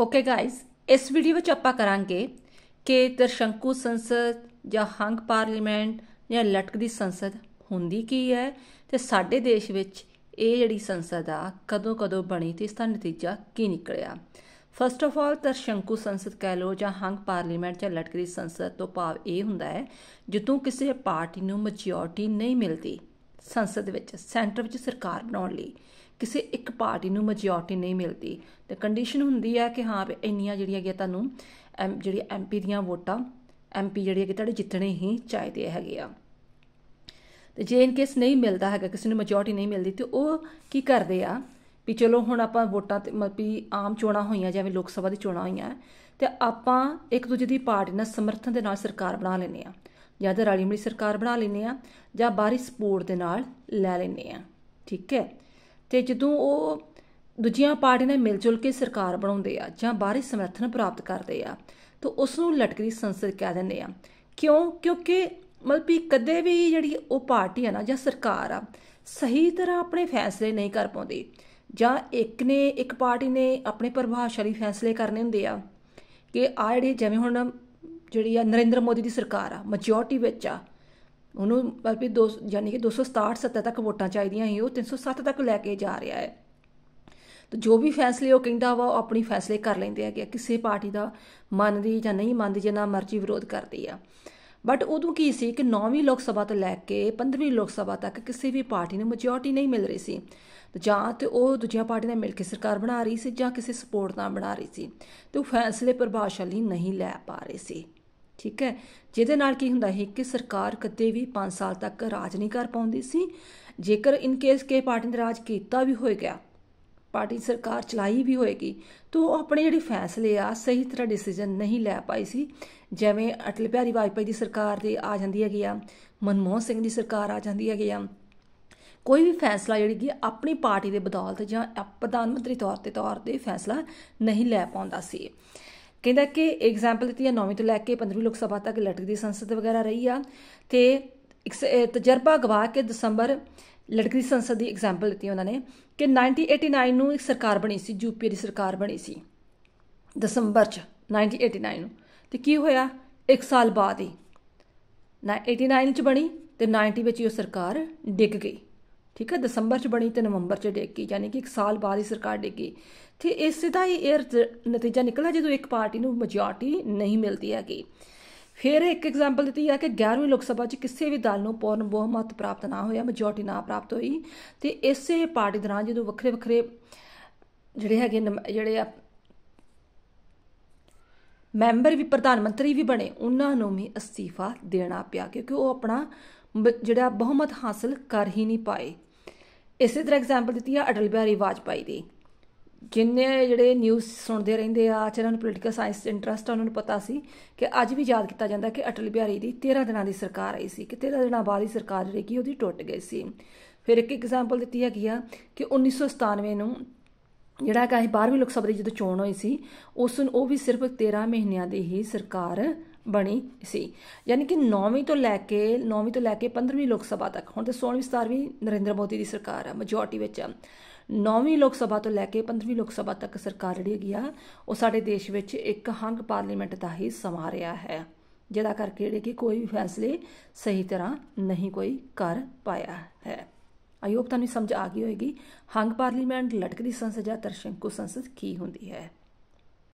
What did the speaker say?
okay guys ਇਸ video ਵਿੱਚ ਆਪਾਂ ਕਰਾਂਗੇ ਕਿ ਤਰਸ਼ੰਕੂ ਸੰਸਦ ਜਾਂ ਹੰਗ ਪਾਰਲੀਮੈਂਟ ਜਾਂ ਲਟਕਦੀ ਸੰਸਦ ਹੁੰਦੀ ਕੀ ਹੈ ਤੇ ਸਾਡੇ ਦੇਸ਼ ਵਿੱਚ ਇਹ ਜਿਹੜੀ ਸੰਸਦ ਆ ਕਦੋਂ-ਕਦੋਂ ਬਣੀ ਤੇ ਇਸ ਦਾ ਨਤੀਜਾ ਕੀ ਨਿਕਲਿਆ ਫਸਟ ਆਫ ਆਲ ਤਰਸ਼ੰਕੂ ਸੰਸਦ ਕਹਿ ਲੋ ਜਾਂ ਹੰਗ ਪਾਰਲੀਮੈਂਟ ਜਾਂ ਲਟਕਦੀ ਸੰਸਦ ਤੋਂ ਭਾਵ ਇਹ ਹੁੰਦਾ ਹੈ ਜਦੋਂ ਕਿਸੇ ਪਾਰਟੀ ਨੂੰ ਮੈਜੋਰਟੀ ਨਹੀਂ ਮਿਲਦੀ ਸੰਸਦ ਵਿੱਚ ਸੈਂਟਰ ਵਿੱਚ ਸਰਕਾਰ ਬਣਾਉਣ ਲਈ ਕਿਸੇ ਇੱਕ ਪਾਰਟੀ ਨੂੰ ਮੈਜੋਰਟੀ ਨਹੀਂ ਮਿਲਦੀ ਤੇ ਕੰਡੀਸ਼ਨ ਹੁੰਦੀ ਹੈ ਕਿ ਹਾਂ ਵੀ ਇੰਨੀਆਂ ਜਿਹੜੀਆਂ ਗਿਆ ਤੁਹਾਨੂੰ ਜਿਹੜੀ ਐਮਪੀ ਦੀਆਂ ਵੋਟਾਂ ਐਮਪੀ ਜਿਹੜੇ ਕਿ ਤੁਹਾਡੇ ਜਿੱਤਣੇ ਹੀ ਚਾਹੀਦੇ ਹੈਗੇ ਆ ਤੇ ਜੇ ਇਨ ਕੇਸ ਨਹੀਂ ਮਿਲਦਾ ਹੈਗਾ ਕਿਸੇ ਨੂੰ ਮੈਜੋਰਟੀ ਨਹੀਂ ਮਿਲਦੀ ਤੇ ਉਹ ਕੀ ਕਰਦੇ ਆ ਵੀ ਚਲੋ ਹੁਣ ਆਪਾਂ ਵੋਟਾਂ ਤੇ ਮਤਲਬ ਆਮ ਚੋਣਾਂ ਹੋਈਆਂ ਜਿਵੇਂ ਲੋਕ ਸਭਾ ਦੀ ਚੋਣਾਂ ਹੋਈਆਂ ਤੇ ਆਪਾਂ ਇੱਕ ਦੂਜੇ ਦੀ ਪਾਰਟੀ ਨਾਲ ਸਮਰਥਨ ਦੇ ਨਾਲ ਸਰਕਾਰ ਬਣਾ ਲੈਨੇ ਆ ਜਾਂ ਤਾਂ ਰਾਲੀ ਮਿਲੀ ਸਰਕਾਰ ਬਣਾ ਲੈਨੇ ਆ ਜਾਂ ਬਾਰੀ ਸਪੋਰਟ ਦੇ ਨਾਲ ਲੈ ਲੈਨੇ ਆ ਠੀਕ ਹੈ ਤੇ ਜਦੋਂ ਉਹ ਦੂਜੀਆਂ ਪਾਰਟੀਆਂ ਨਾਲ ਮਿਲਜੁਲ ਕੇ ਸਰਕਾਰ ਬਣਾਉਂਦੇ ਆ ਜਾਂ ਬਾਹਰੀ ਸਮਰਥਨ ਪ੍ਰਾਪਤ ਕਰਦੇ ਆ ਤਾਂ ਉਸ ਨੂੰ ਲਟਕਦੀ ਸੰਸਦ ਕਹਿ ਦਿੰਦੇ ਆ ਕਿਉਂ ਕਿਉਂਕਿ ਮਤਲਬ ਵੀ ਕਦੇ ਵੀ ਜਿਹੜੀ ਉਹ ਪਾਰਟੀ ਆ ਨਾ ਜਾਂ ਸਰਕਾਰ ਆ ਸਹੀ ਤਰ੍ਹਾਂ ਆਪਣੇ ਫੈਸਲੇ ਨਹੀਂ ਕਰ ਪਾਉਂਦੀ ਜਾਂ ਇੱਕ ਨੇ ਇੱਕ ਪਾਰਟੀ ਨੇ ਆਪਣੇ ਪ੍ਰਭਾਵਸ਼ਾਲੀ ਫੈਸਲੇ ਕਰਨੇ ਹੁੰਦੇ ਆ ਕਿ ਆ ਜਿਹੜੇ ਜਿਵੇਂ ਹੁਣ ਜਿਹੜੀ ਆ ਨਰਿੰਦਰ ਮੋਦੀ ਦੀ ਸਰਕਾਰ ਆ ਮੈਜੋਰਟੀ ਵਿੱਚ ਆ ਉਹਨੂੰ ਵੀ 2 ਯਾਨੀ ਕਿ 267 70 ਤੱਕ ਵੋਟਾਂ ਚਾਹੀਦੀਆਂ ਸੀ ਉਹ 307 ਤੱਕ ਲੈ ਕੇ ਜਾ ਰਿਹਾ ਹੈ ਤੇ ਜੋ ਵੀ ਫੈਸਲੇ ਉਹ ਕਹਿੰਦਾ ਵਾ ਉਹ ਆਪਣੀ ਫੈਸਲੇ ਕਰ ਲੈਂਦੇ ਆ ਕਿ ਕਿਸੇ ਪਾਰਟੀ ਦਾ ਮੰਨਦੀ ਜਾਂ ਨਹੀਂ ਮੰਨਦੀ ਜਿੰਨਾ ਮਰਜ਼ੀ ਵਿਰੋਧ ਕਰਦੀ ਆ ਬਟ ਉਦੋਂ ਕੀ ਸੀ ਕਿ 9ਵੀਂ ਲੋਕ ਸਭਾ ਤੋਂ ਲੈ ਕੇ 15ਵੀਂ ਲੋਕ ਸਭਾ ਤੱਕ ਕਿਸੇ ਵੀ ਪਾਰਟੀ ਨੂੰ ਮੈਜੋਰਟੀ ਨਹੀਂ ਮਿਲ ਰਹੀ ਸੀ ਜਾਂ ਤੇ ਉਹ ਦੂਜੀਆਂ ਪਾਰਟੀਆਂ ਨਾਲ ਮਿਲ ਕੇ ਸਰਕਾਰ ਬਣਾ ਰਹੀ ਸੀ ਜਾਂ ਕਿਸੇ ਸਪੋਰਟ ਨਾਲ ਬਣਾ ਰਹੀ ਸੀ ਤੇ ਉਹ ਫੈਸਲੇ ਪ੍ਰਭਾਵਸ਼ਾਲੀ ਨਹੀਂ ਲੈ ਪਾ ਰਹੇ ਸੀ ਠੀਕ ਹੈ ਜਿਹਦੇ ਨਾਲ ਕੀ ਹੁੰਦਾ ਹੈ ਕਿ ਸਰਕਾਰ ਕਦੇ ਵੀ 5 ਸਾਲ ਤੱਕ ਰਾਜ ਨਹੀਂ ਕਰ ਪਾਉਂਦੀ ਸੀ ਜੇਕਰ ਇਨ ਕੇਸ ਕੇ ਪਾਰਟੀ ਨੇ ਰਾਜ ਕੀਤਾ ਵੀ ਹੋਏ ਗਿਆ ਪਾਰਟੀ ਸਰਕਾਰ ਚਲਾਈ ਵੀ ਹੋਏਗੀ ਤੋਂ ਆਪਣੇ ਜਿਹੜੇ ਫੈਸਲੇ ਆ ਸਹੀ ਤਰ੍ਹਾਂ ਡਿਸੀਜਨ ਨਹੀਂ ਲੈ ਪਾਈ ਸੀ ਜਿਵੇਂ ਅਟਲ ਬਿਹਾਰੀ ਵਾਜਪਾਈ ਦੀ ਸਰਕਾਰ ਦੇ ਆ ਜਾਂਦੀ ਹੈਗੀ ਆ ਮਨਮੋਹਨ ਸਿੰਘ ਦੀ ਸਰਕਾਰ ਆ ਜਾਂਦੀ ਹੈਗੀ ਆ ਕੋਈ ਵੀ ਫੈਸਲਾ ਜਿਹੜੀ ਕਿ ਆਪਣੀ ਪਾਰਟੀ ਦੇ ਬਦੌਲਤ ਜਾਂ ਪ੍ਰਧਾਨ ਮੰਤਰੀ ਤੌਰ ਤੇ ਤੌਰ ਤੇ ਫੈਸਲਾ ਨਹੀਂ ਲੈ ਪਾਉਂਦਾ ਸੀ ਕਹਿੰਦਾ ਕਿ ਐਗਜ਼ਾਮਪਲ ਦਿੱਤੀ ਹੈ 9ਵੀਂ ਤੋਂ ਲੈ ਕੇ 15ਵੀਂ ਲੋਕ ਸਭਾ ਤੱਕ ਲਟਕਦੀ ਸੰਸਦ ਵਗੈਰਾ ਰਹੀ ਆ ਤੇ ਇੱਕ ਤਜਰਬਾ ਗਵਾ ਕੇ ਦਸੰਬਰ ਲਟਕਦੀ ਸੰਸਦ ਦੀ ਐਗਜ਼ਾਮਪਲ ਦਿੱਤੀ ਉਹਨਾਂ ਨੇ ਕਿ 1989 ਨੂੰ ਇੱਕ ਸਰਕਾਰ ਬਣੀ ਸੀ ਯੂਪੀ ਦੀ ਸਰਕਾਰ ਬਣੀ ਸੀ ਦਸੰਬਰ ਚ 1989 ਨੂੰ ਤੇ ਕੀ ਹੋਇਆ ਇੱਕ ਸਾਲ ਬਾਅਦ ਹੀ 89 ਚ ਬਣੀ ਤੇ 90 ਵਿੱਚ ਉਹ ਸਰਕਾਰ ਡਿੱਗ ਗਈ ਠੀਕ ਹੈ ਦਸੰਬਰ 'ਚ ਬਣੀ ਤੇ ਨਵੰਬਰ 'ਚ ਡੇਕੀ ਯਾਨੀ ਕਿ ਇੱਕ ਸਾਲ ਬਾਅਦ ਹੀ ਸਰਕਾਰ ਡੇਕੀ ਤੇ ਇਸੇ ਦਾ ਹੀ ਇਹ ਨਤੀਜਾ ਨਿਕਲਾ ਜਦੋਂ ਇੱਕ ਪਾਰਟੀ ਨੂੰ ਮੈਜੋਰਟੀ ਨਹੀਂ ਮਿਲਦੀ ਹੈਗੀ ਫਿਰ ਇੱਕ ਐਗਜ਼ਾਮਪਲ ਦਿੱਤੀ ਹੈ ਕਿ 11ਵੀਂ ਲੋਕ ਸਭਾ 'ਚ ਕਿਸੇ ਵੀ ਦਲ ਨੂੰ ਪੂਰਨ ਬਹੁਮਤ ਪ੍ਰਾਪਤ ਨਾ ਹੋਇਆ ਮੈਜੋਰਟੀ ਨਾ ਪ੍ਰਾਪਤ ਹੋਈ ਤੇ ਇਸੇ ਪਾਰਟੀ ਦੌਰਾਨ ਜਦੋਂ ਵੱਖਰੇ ਵੱਖਰੇ ਜਿਹੜੇ ਹੈਗੇ ਜਿਹੜੇ ਆ ਮੈਂਬਰ ਵੀ ਪ੍ਰਧਾਨ ਮੰਤਰੀ ਵੀ ਬਣੇ ਉਹਨਾਂ ਨੂੰ ਵੀ ਅਸਤੀਫਾ ਦੇਣਾ ਪਿਆ ਕਿਉਂਕਿ ਉਹ ਆਪਣਾ ਜਿਹੜਾ ਬਹੁਮਤ ਹਾਸਲ ਕਰ ਹੀ ਨਹੀਂ ਪਾਏ ਇਸੇ ਤਰ੍ਹਾਂ ਐਗਜ਼ਾਮਪਲ ਦਿੱਤੀ ਆ ਅਟਲ ਬਿਹਾਰੀ ਵਾਜਪਾਈ ਦੀ ਜਿੰਨੇ ਜਿਹੜੇ ਨਿਊਜ਼ ਸੁਣਦੇ ਰਹਿੰਦੇ ਆ ਜਿਹਨਾਂ ਨੂੰ ਪੋਲੀਟੀਕਲ ਸਾਇੰਸ ਇੰਟਰਸਟ ਆ ਉਹਨਾਂ ਨੂੰ ਪਤਾ ਸੀ ਕਿ ਅੱਜ ਵੀ ਯਾਦ ਕੀਤਾ ਜਾਂਦਾ ਕਿ ਅਟਲ ਬਿਹਾਰੀ ਦੀ 13 ਦਿਨਾਂ ਦੀ ਸਰਕਾਰ ਆਈ ਸੀ ਕਿ 13 ਦਿਨਾਂ ਬਾਅਦ ਹੀ ਸਰਕਾਰ ਜਿਹੜੀ ਉਹਦੀ ਟੁੱਟ ਗਈ ਸੀ ਫਿਰ ਇੱਕ ਐਗਜ਼ਾਮਪਲ ਦਿੱਤੀ ਹੈਗੀ ਆ ਕਿ 1997 ਨੂੰ ਜਿਹੜਾ ਹੈਗਾ 12ਵੀਂ ਲੋਕ ਸਭਾ ਦੀ ਜਦੋਂ ਚੋਣ ਹੋਈ ਸੀ ਉਸ ਨੂੰ ਉਹ ਵੀ ਸਿਰਫ 13 ਮਹੀਨਿਆਂ ਦੀ ਹੀ ਸਰਕਾਰ ਬਣੀ ਸੀ ਯਾਨੀ ਕਿ 9ਵੀਂ ਤੋਂ ਲੈ ਕੇ 9ਵੀਂ ਤੋਂ ਲੈ ਕੇ 15ਵੀਂ ਲੋਕ ਸਭਾ ਤੱਕ ਹੁਣ ਤੇ 16ਵੀਂ 17ਵੀਂ ਨਰਿੰਦਰ ਮੋਦੀ ਦੀ ਸਰਕਾਰ ਹੈ ਮੈਜੋਰਟੀ ਵਿੱਚ 9ਵੀਂ ਲੋਕ ਸਭਾ ਤੋਂ ਲੈ ਕੇ 15ਵੀਂ ਲੋਕ ਸਭਾ ਤੱਕ ਸਰਕਾਰ ਜਿਹੜੀ ਹੈਗੀ ਆ ਉਹ ਸਾਡੇ ਦੇਸ਼ ਵਿੱਚ ਇੱਕ ਹੰਗ ਪਾਰਲੀਮੈਂਟ ਦਾ ਹੀ ਸਮਾ ਰਿਹਾ ਹੈ ਜਿਹਦਾ ਕਰਕੇ ਜਿਹੜੇ ਕਿ ਕੋਈ ਵੀ ਫੈਸਲੇ ਸਹੀ ਤਰ੍ਹਾਂ ਨਹੀਂ ਕੋਈ ਕਰ ਪਾਇਆ ਹੈ ਆਈ ਹੋਪ ਤੁਹਾਨੂੰ ਸਮਝ ਆ ਗਈ ਹੋਏਗੀ ਹੰਗ ਪਾਰਲੀਮੈਂਟ ਲਟਕਦੀ ਸੰਸਦ ਜਾਂ ਤਰਸ਼ੰਕੂ ਸੰਸਦ ਕੀ ਹੁੰਦੀ ਹੈ